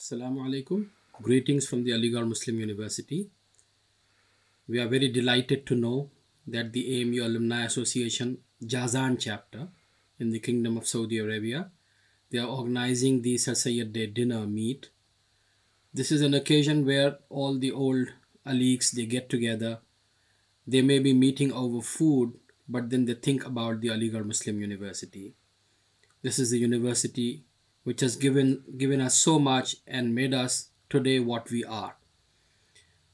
Assalamu alaikum. Greetings from the Aligarh Muslim University. We are very delighted to know that the AMU Alumni Association Jazan chapter in the Kingdom of Saudi Arabia, they are organizing the Sir Day dinner meet. This is an occasion where all the old Aliks, they get together. They may be meeting over food, but then they think about the Aligarh Muslim University. This is the university which has given, given us so much and made us today what we are.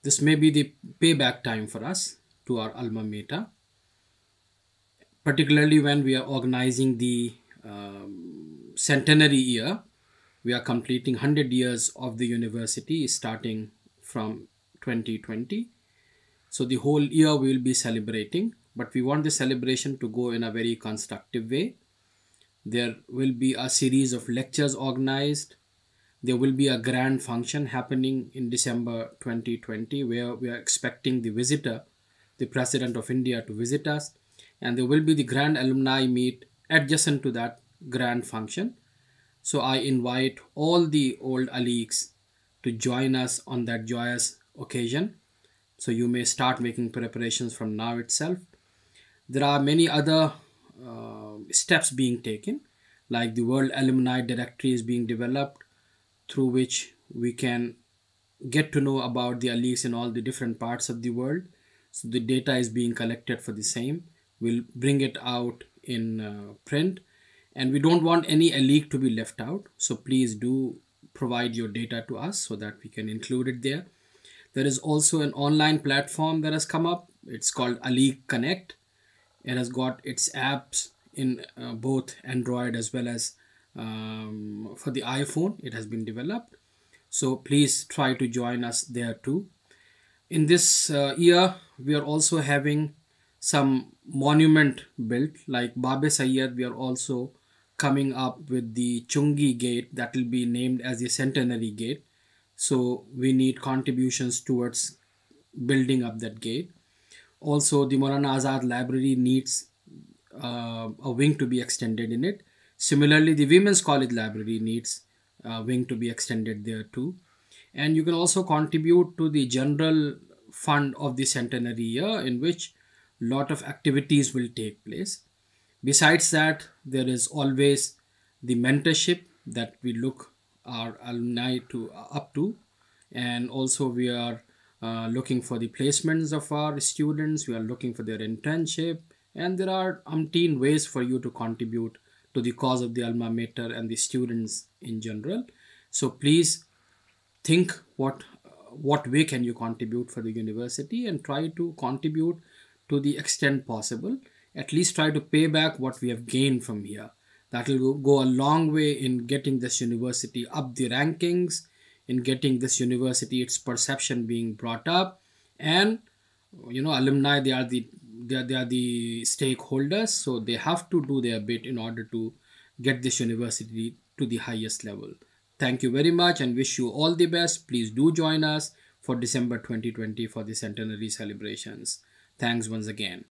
This may be the payback time for us to our alma mater, particularly when we are organizing the um, centenary year. We are completing 100 years of the university starting from 2020. So the whole year we will be celebrating, but we want the celebration to go in a very constructive way there will be a series of lectures organized. There will be a grand function happening in December 2020 where we are expecting the visitor, the President of India, to visit us. And there will be the grand alumni meet adjacent to that grand function. So I invite all the old colleagues to join us on that joyous occasion. So you may start making preparations from now itself. There are many other uh, steps being taken, like the World Alumni Directory is being developed through which we can get to know about the elites in all the different parts of the world. So the data is being collected for the same. We'll bring it out in uh, print and we don't want any elite to be left out. So please do provide your data to us so that we can include it there. There is also an online platform that has come up. It's called Ali Connect. It has got its apps in uh, both Android as well as um, for the iPhone. It has been developed. So please try to join us there too. In this uh, year, we are also having some monument built like Babe Sayyid. We are also coming up with the Chungi Gate that will be named as the Centenary Gate. So we need contributions towards building up that gate. Also, the Morana Azad Library needs uh, a wing to be extended in it. Similarly, the Women's College Library needs a wing to be extended there too. And you can also contribute to the general fund of the centenary year in which a lot of activities will take place. Besides that, there is always the mentorship that we look our alumni to uh, up to and also we are uh, looking for the placements of our students we are looking for their internship and there are umpteen ways for you to contribute to the cause of the alma mater and the students in general. So please think what what way can you contribute for the university and try to contribute to the extent possible. At least try to pay back what we have gained from here. That will go a long way in getting this university up the rankings, in getting this university its perception being brought up, and you know alumni they are the they are, they are the stakeholders so they have to do their bit in order to get this university to the highest level thank you very much and wish you all the best please do join us for december 2020 for the centenary celebrations thanks once again